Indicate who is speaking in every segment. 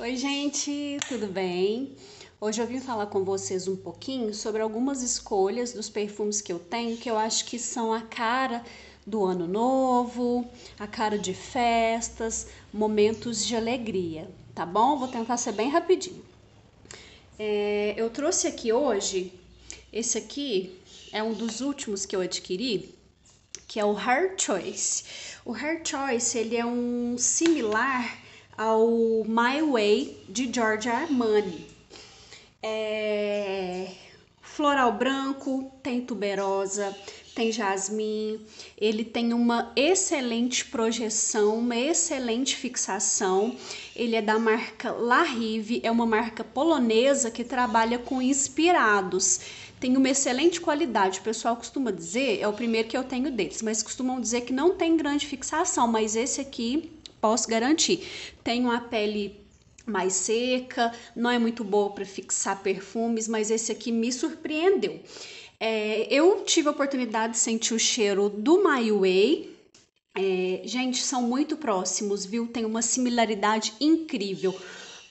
Speaker 1: Oi, gente, tudo bem? Hoje eu vim falar com vocês um pouquinho sobre algumas escolhas dos perfumes que eu tenho que eu acho que são a cara do ano novo, a cara de festas, momentos de alegria, tá bom? Vou tentar ser bem rapidinho. É, eu trouxe aqui hoje, esse aqui é um dos últimos que eu adquiri, que é o Hair Choice. O Hair Choice ele é um similar ao My Way de George Armani. É, floral branco, tem tuberosa, tem jasmim, ele tem uma excelente projeção, uma excelente fixação. Ele é da marca La Rive, é uma marca polonesa que trabalha com inspirados. Tem uma excelente qualidade, o pessoal costuma dizer, é o primeiro que eu tenho deles, mas costumam dizer que não tem grande fixação, mas esse aqui posso garantir. Tem uma pele mais seca, não é muito boa para fixar perfumes, mas esse aqui me surpreendeu. É, eu tive a oportunidade de sentir o cheiro do My Way. É, gente, são muito próximos, viu? Tem uma similaridade incrível.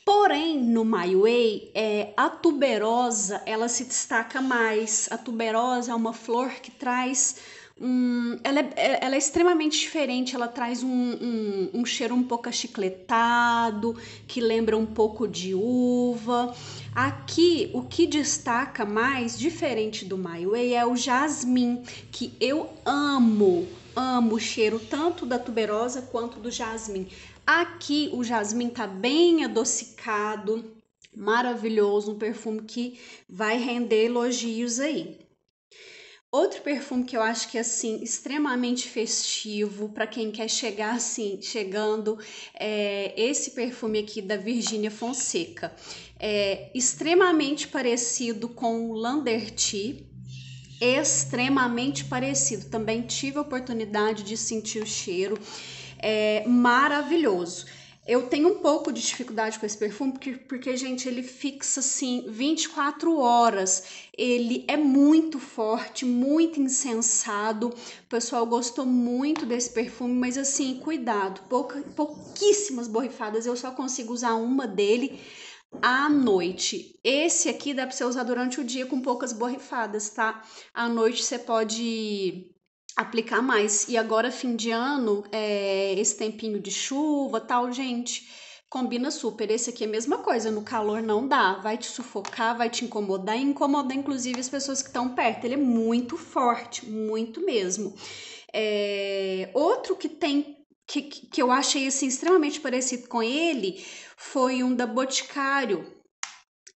Speaker 1: Porém, no My Way, é, a tuberosa ela se destaca mais. A tuberosa é uma flor que traz Hum, ela, é, é, ela, é, extremamente diferente, ela traz um, um, um, cheiro um pouco achicletado, que lembra um pouco de uva. Aqui, o que destaca mais, diferente do My Way, é o jasmim, que eu amo, amo o cheiro tanto da tuberosa quanto do jasmim. Aqui, o jasmim tá bem adocicado, maravilhoso, um perfume que vai render elogios aí. Outro perfume que eu acho que é assim extremamente festivo para quem quer chegar assim, chegando, é esse perfume aqui da Virgínia Fonseca. É extremamente parecido com o Landertie, extremamente parecido. Também tive a oportunidade de sentir o cheiro, é maravilhoso. Eu tenho um pouco de dificuldade com esse perfume, porque, porque, gente, ele fixa assim 24 horas. Ele é muito forte, muito incensado. O pessoal gostou muito desse perfume, mas assim, cuidado, pouca, pouquíssimas borrifadas. Eu só consigo usar uma dele à noite. Esse aqui dá pra você usar durante o dia com poucas borrifadas, tá? À noite você pode aplicar mais. E agora, fim de ano, é, esse tempinho de chuva, tal, gente, combina super. Esse aqui é a mesma coisa, no calor não dá, vai te sufocar, vai te incomodar, e incomoda inclusive as pessoas que estão perto. Ele é muito forte, muito mesmo. É, outro que tem que, que eu achei assim, extremamente parecido com ele foi um da Boticário,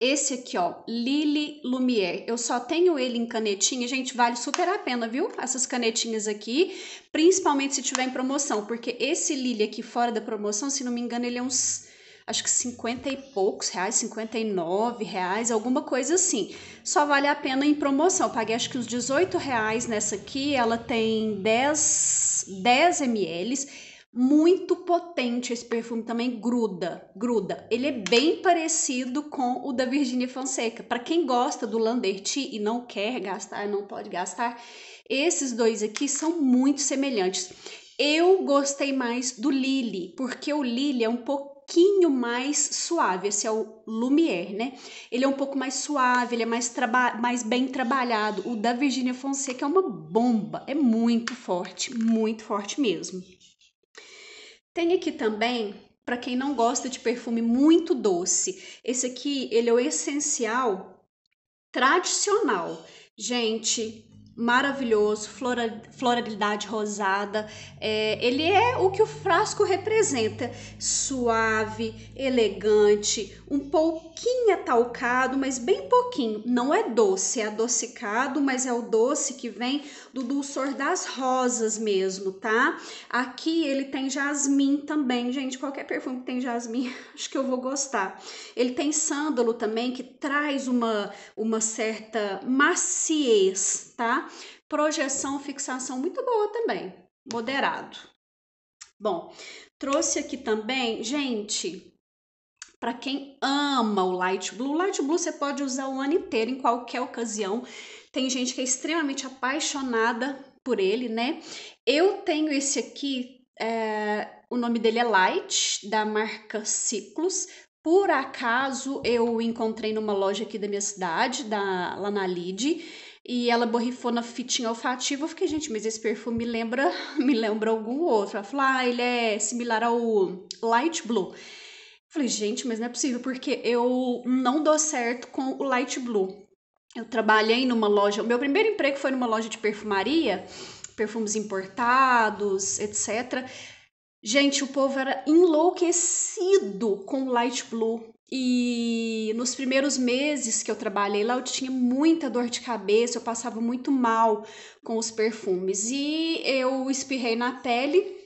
Speaker 1: esse aqui, ó, Lily Lumière. Eu só tenho ele em canetinha, gente, vale super a pena, viu? Essas canetinhas aqui, principalmente se tiver em promoção, porque esse Lily aqui fora da promoção, se não me engano, ele é uns acho que 50 e poucos reais, 59 reais, alguma coisa assim. Só vale a pena em promoção. Eu paguei acho que uns 18 reais nessa aqui, ela tem 10, 10 ml. Muito potente esse perfume também, gruda, gruda. Ele é bem parecido com o da Virginia Fonseca. Para quem gosta do Landerti e não quer gastar, não pode gastar, esses dois aqui são muito semelhantes. Eu gostei mais do Lily, porque o Lily é um pouco pouquinho mais suave. Esse é o Lumière, né? Ele é um pouco mais suave, ele é mais, mais bem trabalhado. O da Virginia Fonseca é uma bomba, é muito forte, muito forte mesmo. Tem aqui também para quem não gosta de perfume muito doce. Esse aqui, ele é o essencial tradicional. Gente, maravilhoso, floralidade rosada. É, ele é o que o frasco representa: suave, elegante, um pouquinho atalcado, mas bem pouquinho. Não é doce, é adocicado, mas é o doce que vem do dulçor das rosas mesmo, tá? Aqui ele tem jasmim também, gente. Qualquer perfume que tem jasmim, acho que eu vou gostar. Ele tem sândalo também, que traz uma, uma certa maciez, tá? Projeção, fixação muito boa também, moderado. Bom, trouxe aqui também, gente, para quem ama o light blue, o light blue você pode usar o ano inteiro, em qualquer ocasião. Tem gente que é extremamente apaixonada por ele, né? Eu tenho esse aqui, é, o nome dele é Light, da marca Ciclos. Por acaso eu encontrei numa loja aqui da minha cidade, da, lá na Lide. E ela borrifou na fitinha olfativa. Eu fiquei, gente, mas esse perfume me lembra, me lembra algum outro. Ela falou, ah, ele é similar ao Light Blue. Eu falei, gente, mas não é possível, porque eu não dou certo com o Light Blue. Eu trabalhei numa loja, o meu primeiro emprego foi numa loja de perfumaria, perfumes importados, etc. Gente, o povo era enlouquecido com o Light Blue. E nos primeiros meses que eu trabalhei lá, eu tinha muita dor de cabeça, eu passava muito mal com os perfumes. E eu espirrei na pele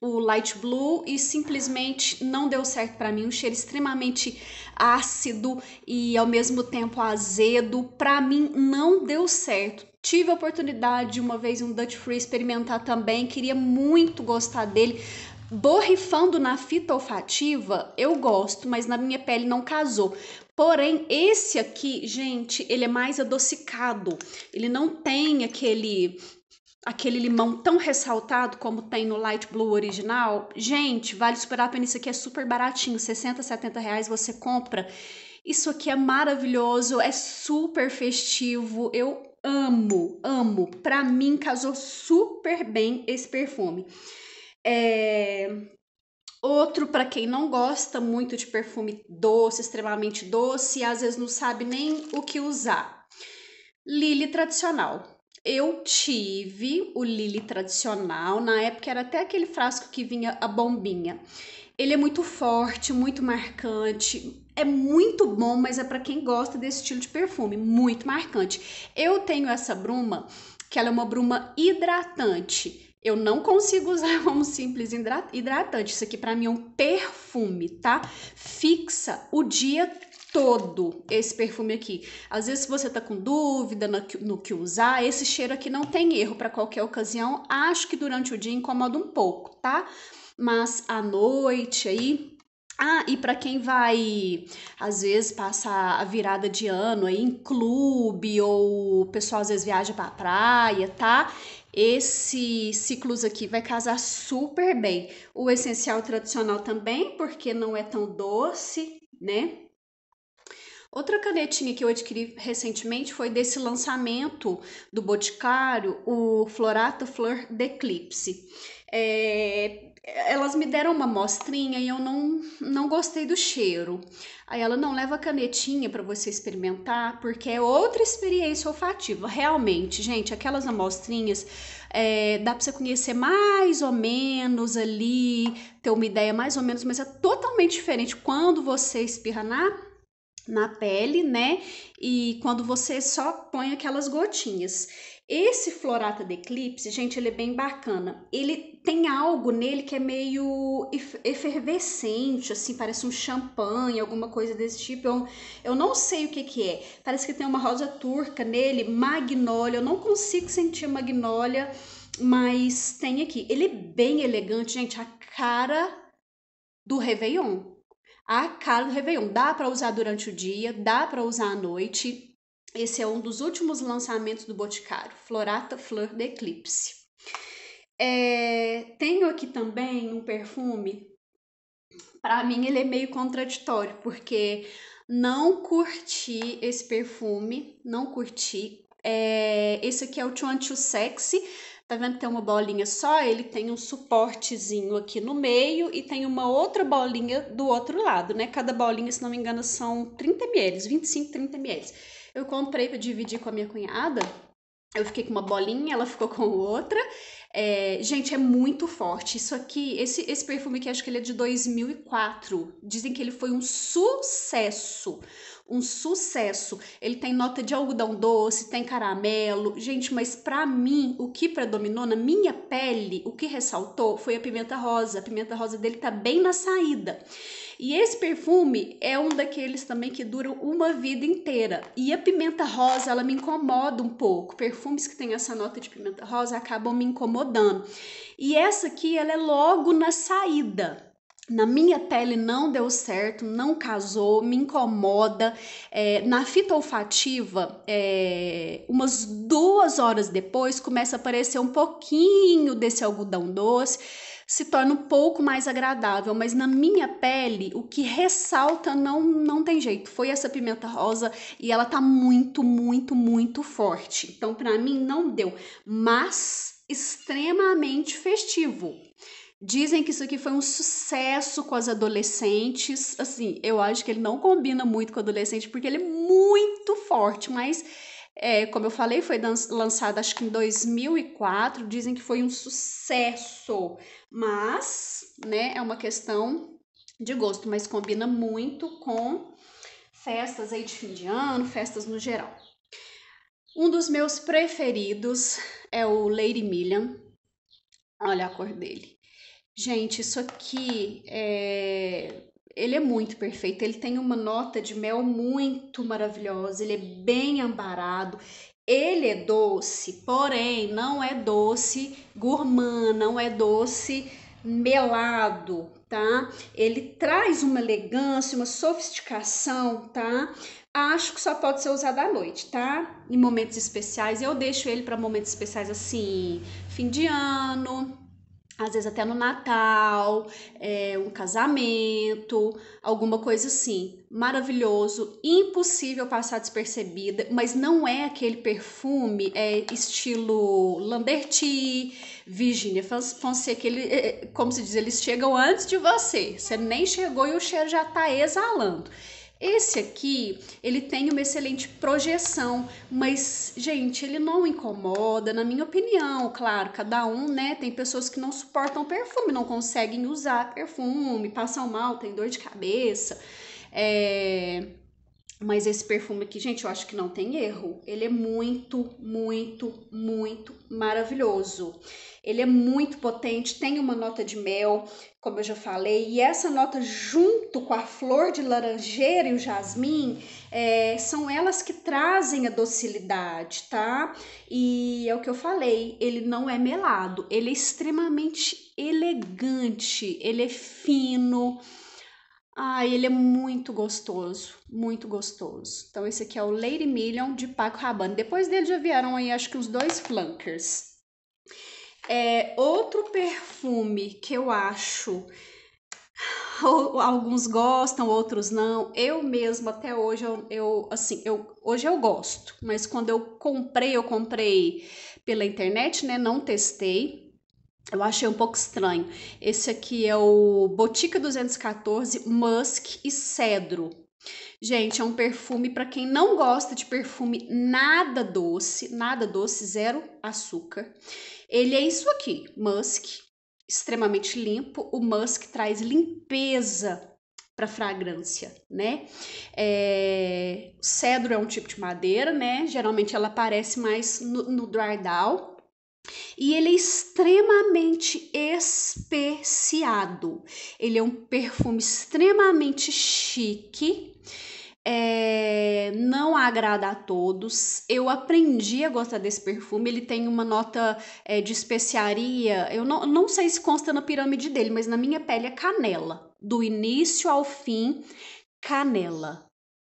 Speaker 1: o light blue e simplesmente não deu certo para mim, um cheiro extremamente ácido e ao mesmo tempo azedo, para mim não deu certo. Tive a oportunidade uma vez um Dutch Free experimentar também, queria muito gostar dele, Borrifando na fita olfativa, eu gosto, mas na minha pele não casou. Porém, esse aqui, gente, ele é mais adocicado. Ele não tem aquele aquele limão tão ressaltado como tem no Light Blue original. Gente, vale super a pena. Isso aqui é super baratinho, 60, 70 reais você compra. Isso aqui é maravilhoso, é super festivo. Eu amo, amo. Pra mim, casou super bem esse perfume. É... Outro, para quem não gosta muito de perfume doce, extremamente doce, e às vezes não sabe nem o que usar. Lily tradicional. Eu tive o Lily tradicional, na época era até aquele frasco que vinha a bombinha. Ele é muito forte, muito marcante, é muito bom, mas é para quem gosta desse estilo de perfume, muito marcante. Eu tenho essa bruma, que ela é uma bruma hidratante eu não consigo usar como simples hidratante. Isso aqui para mim é um perfume, tá? Fixa o dia todo esse perfume aqui. Às vezes, se você tá com dúvida no que, no que usar, esse cheiro aqui não tem erro para qualquer ocasião. Acho que durante o dia incomoda um pouco, tá? Mas à noite aí. Ah, e para quem vai, às vezes, passar a virada de ano aí em clube, ou o pessoal às vezes viaja pra praia, tá? Esse ciclos aqui vai casar super bem. O essencial tradicional também, porque não é tão doce, né? Outra canetinha que eu adquiri recentemente foi desse lançamento do Boticário, o Florato Flor de Eclipse. É, elas me deram uma mostrinha e eu não, não gostei do cheiro. Aí ela não leva canetinha para você experimentar, porque é outra experiência olfativa. Realmente, gente, aquelas amostrinhas é, dá para você conhecer mais ou menos ali, ter uma ideia mais ou menos, mas é totalmente diferente quando você espirra na na pele, né? E quando você só põe aquelas gotinhas. Esse florata de eclipse, gente, ele é bem bacana. Ele tem algo nele que é meio efervescente, assim, parece um champanhe, alguma coisa desse tipo. Eu, eu não sei o que que é. Parece que tem uma rosa turca nele, magnólia. Eu não consigo sentir magnólia, mas tem aqui. Ele é bem elegante, gente, a cara do Réveillon a cara do Réveillon. Dá para usar durante o dia, dá para usar à noite. Esse é um dos últimos lançamentos do Boticário, Florata Fleur de Eclipse. É, tenho aqui também um perfume. Para mim, ele é meio contraditório, porque não curti esse perfume, não curti. É, esse aqui é o Chuan Sexy, Tá vendo que tem uma bolinha só? Ele tem um suportezinho aqui no meio e tem uma outra bolinha do outro lado, né? Cada bolinha, se não me engano, são 30 ml, 25, 30 ml. Eu comprei para dividir com a minha cunhada. Eu fiquei com uma bolinha, ela ficou com outra. É, gente, é muito forte. Isso aqui, esse, esse perfume que acho que ele é de 2004. Dizem que ele foi um sucesso. Um sucesso. Ele tem nota de algodão doce, tem caramelo. Gente, mas para mim, o que predominou na minha pele, o que ressaltou foi a pimenta rosa. A pimenta rosa dele tá bem na saída. E esse perfume é um daqueles também que dura uma vida inteira. E a pimenta rosa, ela me incomoda um pouco. Perfumes que têm essa nota de pimenta rosa acabam me incomodando. E essa aqui, ela é logo na saída na minha pele não deu certo, não casou, me incomoda. É, na fita olfativa, é, umas duas horas depois, começa a aparecer um pouquinho desse algodão doce, se torna um pouco mais agradável, mas na minha pele, o que ressalta não, não tem jeito. Foi essa pimenta rosa e ela tá muito, muito, muito forte. Então, para mim, não deu, mas extremamente festivo. Dizem que isso aqui foi um sucesso com as adolescentes. Assim, eu acho que ele não combina muito com adolescente porque ele é muito forte, mas é, como eu falei, foi lançado acho que em 2004. Dizem que foi um sucesso, mas né, é uma questão de gosto, mas combina muito com festas aí de fim de ano, festas no geral. Um dos meus preferidos é o Lady Million. Olha a cor dele. Gente, isso aqui é. Ele é muito perfeito, ele tem uma nota de mel muito maravilhosa, ele é bem ambarado, ele é doce, porém não é doce gourmand, não é doce melado, tá? Ele traz uma elegância, uma sofisticação, tá? Acho que só pode ser usado à noite, tá? Em momentos especiais, eu deixo ele para momentos especiais assim, fim de ano, às vezes até no Natal, é, um casamento, alguma coisa assim. Maravilhoso, impossível passar despercebida, mas não é aquele perfume é, estilo Lamberti, Virginia Fonseca, ele, é, é, como se diz, eles chegam antes de você. Você nem chegou e o cheiro já tá exalando. Esse aqui, ele tem uma excelente projeção, mas, gente, ele não incomoda, na minha opinião, claro, cada um, né? Tem pessoas que não suportam perfume, não conseguem usar perfume, passam mal, tem dor de cabeça. É... Mas esse perfume aqui, gente, eu acho que não tem erro. Ele é muito, muito, muito maravilhoso. Ele é muito potente, tem uma nota de mel, como eu já falei, e essa nota junto com a flor de laranjeira e o jasmim é, são elas que trazem a docilidade, tá? E é o que eu falei, ele não é melado, ele é extremamente elegante, ele é fino. Ah, ele é muito gostoso, muito gostoso. Então, esse aqui é o Lady Million de Paco Rabanne. Depois dele já vieram aí, acho que os dois flunkers. É, outro perfume que eu acho alguns gostam, outros não. Eu mesma até hoje eu, eu, assim, eu hoje eu gosto, mas quando eu comprei, eu comprei pela internet, né? Não testei. Eu achei um pouco estranho. Esse aqui é o Botica 214 Musk e Cedro. Gente, é um perfume para quem não gosta de perfume nada doce, nada doce, zero açúcar. Ele é isso aqui, musk, extremamente limpo. O musk traz limpeza para fragrância, né? É, cedro é um tipo de madeira, né? Geralmente ela aparece mais no, no down. E ele é extremamente especiado. Ele é um perfume extremamente chique é, não agrada a todos. Eu aprendi a gostar desse perfume. Ele tem uma nota é, de especiaria. Eu não, não sei se consta na pirâmide dele, mas na minha pele é canela. Do início ao fim, canela.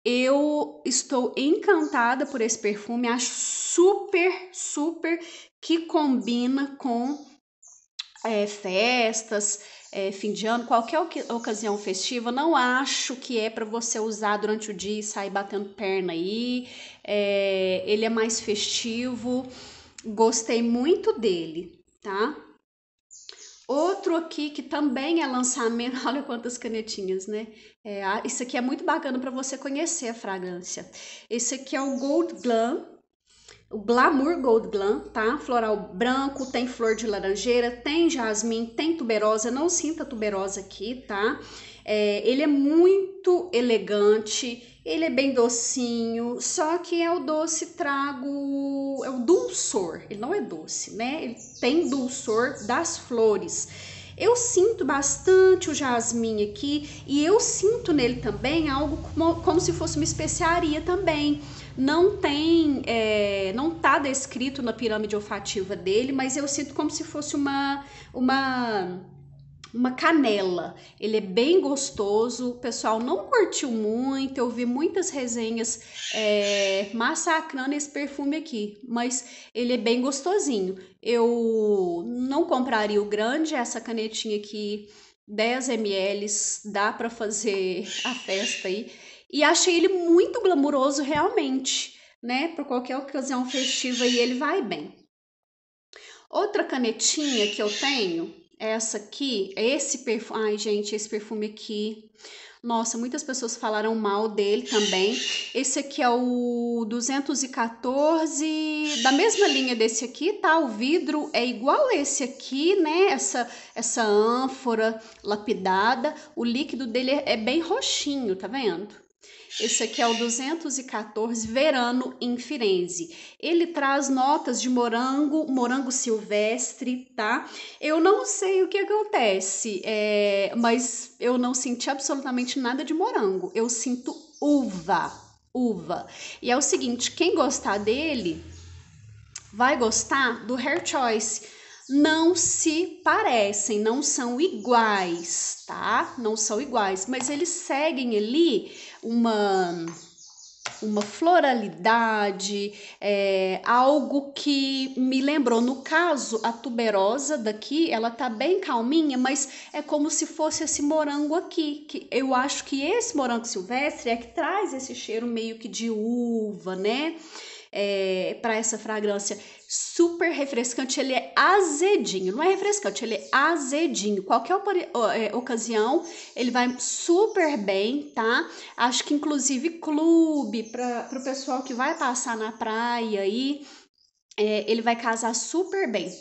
Speaker 1: Eu estou encantada por esse perfume. Acho super, super que combina com é, festas é, fim de ano, qualquer ocasião festiva, não acho que é para você usar durante o dia e sair batendo perna aí. É, ele é mais festivo, gostei muito dele, tá? Outro aqui que também é lançamento, olha quantas canetinhas, né? É, ah, isso aqui é muito bacana para você conhecer a fragrância. Esse aqui é o Gold Glam o Glamour Gold Glam, tá? Floral branco, tem flor de laranjeira, tem jasmim, tem tuberosa, não sinta tuberosa aqui, tá? É, ele é muito elegante, ele é bem docinho, só que é o doce trago, é o dulçor, ele não é doce, né? Ele tem dulçor das flores. Eu sinto bastante o jasmim aqui e eu sinto nele também algo como, como se fosse uma especiaria também não tem, é, não tá descrito na pirâmide olfativa dele, mas eu sinto como se fosse uma, uma uma canela. Ele é bem gostoso, o pessoal não curtiu muito. Eu vi muitas resenhas é, massacrando esse perfume aqui, mas ele é bem gostosinho. Eu não compraria o grande, essa canetinha aqui, 10 ml, dá para fazer a festa aí. E achei ele muito glamuroso realmente, né? Para qualquer ocasião festiva e ele vai bem. Outra canetinha que eu tenho, é essa aqui, é esse perfume. Ai, gente, esse perfume aqui. Nossa, muitas pessoas falaram mal dele também. Esse aqui é o 214, da mesma linha desse aqui, tá? O vidro é igual esse aqui, né? Essa, essa ânfora lapidada. O líquido dele é, é bem roxinho, tá vendo? Esse aqui é o 214 Verano em Firenze. Ele traz notas de morango, morango silvestre, tá? Eu não sei o que acontece, é, mas eu não senti absolutamente nada de morango. Eu sinto uva, uva. E é o seguinte, quem gostar dele vai gostar do Hair Choice não se parecem, não são iguais, tá? Não são iguais, mas eles seguem ali uma uma floralidade, é, algo que me lembrou. No caso, a tuberosa daqui, ela tá bem calminha, mas é como se fosse esse morango aqui. Que eu acho que esse morango silvestre é que traz esse cheiro meio que de uva, né? é, para essa fragrância super refrescante. Ele é azedinho, não é refrescante, ele é azedinho. Qualquer é, ocasião, ele vai super bem, tá? Acho que inclusive clube, para o pessoal que vai passar na praia aí, é, ele vai casar super bem.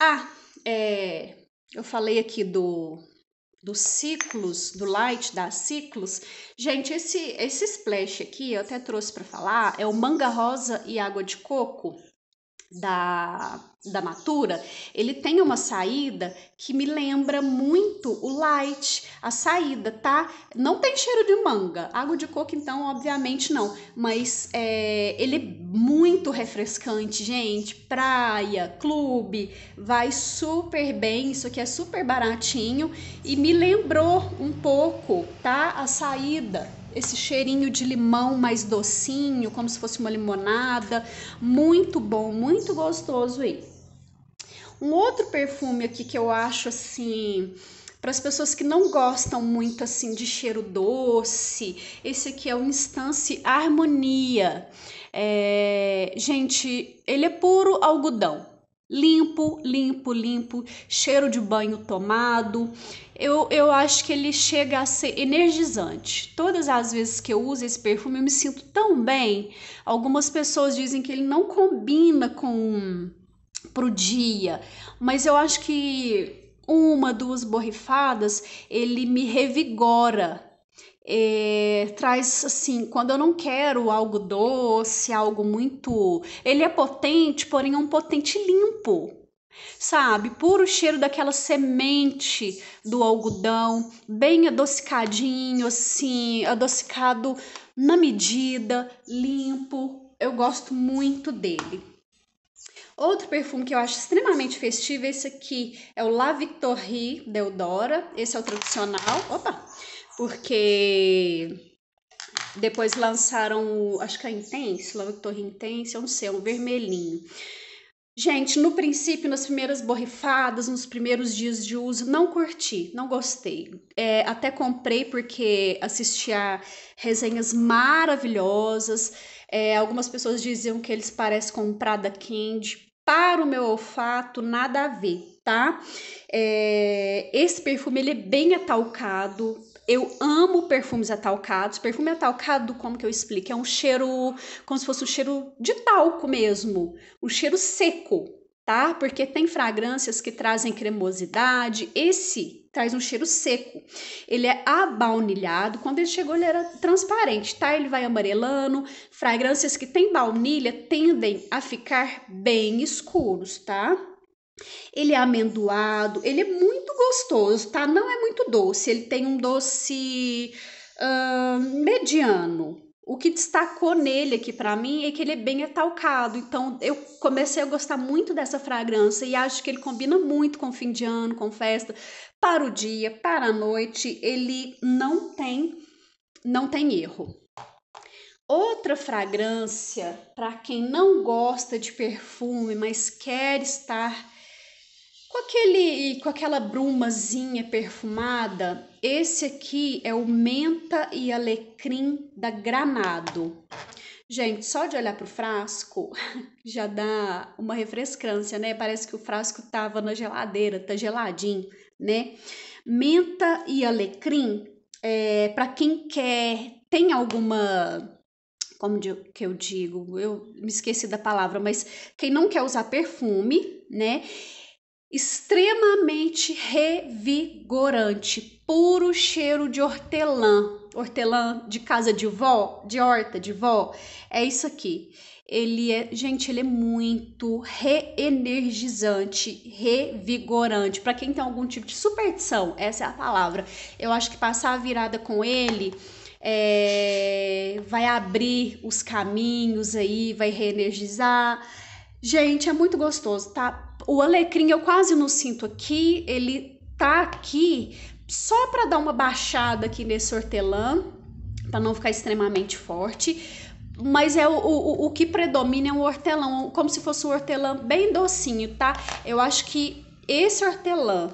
Speaker 1: Ah, é, eu falei aqui do dos ciclos, do light, das ciclos. Gente, esse, esse splash aqui, eu até trouxe para falar, é o manga rosa e água de coco da da Matura, ele tem uma saída que me lembra muito o light, a saída, tá? Não tem cheiro de manga, água de coco então, obviamente não, mas é, ele é muito refrescante, gente, praia, clube, vai super bem, isso aqui é super baratinho e me lembrou um pouco, tá? A saída, esse cheirinho de limão mais docinho, como se fosse uma limonada. Muito bom, muito gostoso aí. Um outro perfume aqui que eu acho assim para as pessoas que não gostam muito assim de cheiro doce, esse aqui é o Instance Harmonia. É, gente, ele é puro algodão. Limpo, limpo, limpo, cheiro de banho tomado. Eu, eu acho que ele chega a ser energizante. Todas as vezes que eu uso esse perfume, eu me sinto tão bem. Algumas pessoas dizem que ele não combina com pro dia, mas eu acho que uma, duas borrifadas, ele me revigora. É, traz assim, quando eu não quero algo doce, algo muito. Ele é potente, porém é um potente limpo, sabe? Puro cheiro daquela semente do algodão, bem adocicadinho, assim, adocicado na medida, limpo. Eu gosto muito dele. Outro perfume que eu acho extremamente festivo é esse aqui, é o La Victorie Deodora. Esse é o tradicional. Opa! Porque depois lançaram o, acho que é Intense, La Victorie Intense, eu não sei, é um vermelhinho. Gente, no princípio, nas primeiras borrifadas, nos primeiros dias de uso, não curti, não gostei. É, até comprei porque assisti a resenhas maravilhosas é, algumas pessoas diziam que eles parecem com Prada Candy. Para o meu olfato, nada a ver, tá? É, esse perfume ele é bem atalcado, eu amo perfumes atalcados. Perfume atalcado, como que eu explico? É um cheiro, como se fosse um cheiro de talco mesmo, um cheiro seco, tá? Porque tem fragrâncias que trazem cremosidade. Esse traz um cheiro seco. Ele é abaunilhado, quando ele chegou ele era transparente, tá? Ele vai amarelando. Fragrâncias que têm baunilha tendem a ficar bem escuros, tá? Ele é amendoado, ele é muito gostoso, tá? Não é muito doce, ele tem um doce uh, mediano, o que destacou nele aqui para mim é que ele é bem atalcado. Então eu comecei a gostar muito dessa fragrância e acho que ele combina muito com fim de ano, com festa, para o dia, para a noite. Ele não tem não tem erro. Outra fragrância para quem não gosta de perfume, mas quer estar com, aquele, com aquela brumazinha perfumada, esse aqui é o menta e alecrim da Granado. Gente, só de olhar para o frasco já dá uma refrescância, né? Parece que o frasco tava na geladeira, tá geladinho, né? Menta e alecrim, é, para quem quer, tem alguma como que eu digo, eu me esqueci da palavra, mas quem não quer usar perfume, né? extremamente revigorante, puro cheiro de hortelã. Hortelã de casa de vó, de horta de vó, é isso aqui. Ele é, gente, ele é muito reenergizante, revigorante. Para quem tem algum tipo de superstição, essa é a palavra. Eu acho que passar a virada com ele é, vai abrir os caminhos aí, vai reenergizar. Gente, é muito gostoso, tá? O alecrim eu quase não sinto aqui, ele tá aqui só para dar uma baixada aqui nesse hortelã, para não ficar extremamente forte. Mas é o, o, o que predomina é um hortelã, como se fosse um hortelã bem docinho, tá? Eu acho que esse hortelã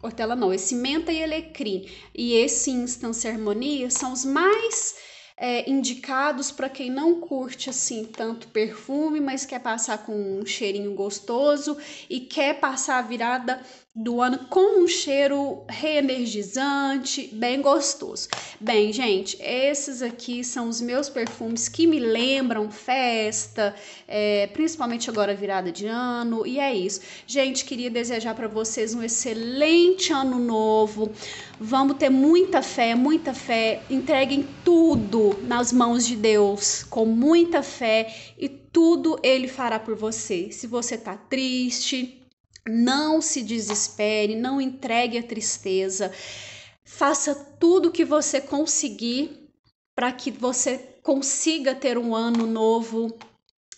Speaker 1: hortelã não, esse menta e alecrim e esse instância harmonia são os mais é, indicados para quem não curte assim tanto perfume, mas quer passar com um cheirinho gostoso e quer passar a virada do ano com um cheiro reenergizante, bem gostoso. Bem, gente, esses aqui são os meus perfumes que me lembram festa, é, principalmente agora virada de ano, e é isso. Gente, queria desejar para vocês um excelente ano novo. Vamos ter muita fé, muita fé. Entreguem tudo nas mãos de Deus, com muita fé, e tudo Ele fará por você. Se você tá triste, não se desespere, não entregue a tristeza. Faça tudo o que você conseguir para que você consiga ter um ano novo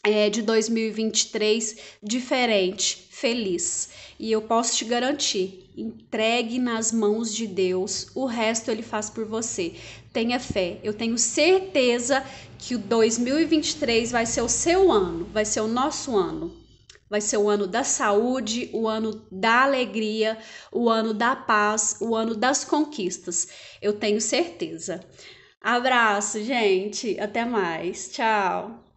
Speaker 1: é, de 2023 diferente, feliz. E eu posso te garantir: entregue nas mãos de Deus, o resto Ele faz por você. Tenha fé. Eu tenho certeza que o 2023 vai ser o seu ano, vai ser o nosso ano. Vai ser o ano da saúde, o ano da alegria, o ano da paz, o ano das conquistas. Eu tenho certeza. Abraço, gente. Até mais. Tchau.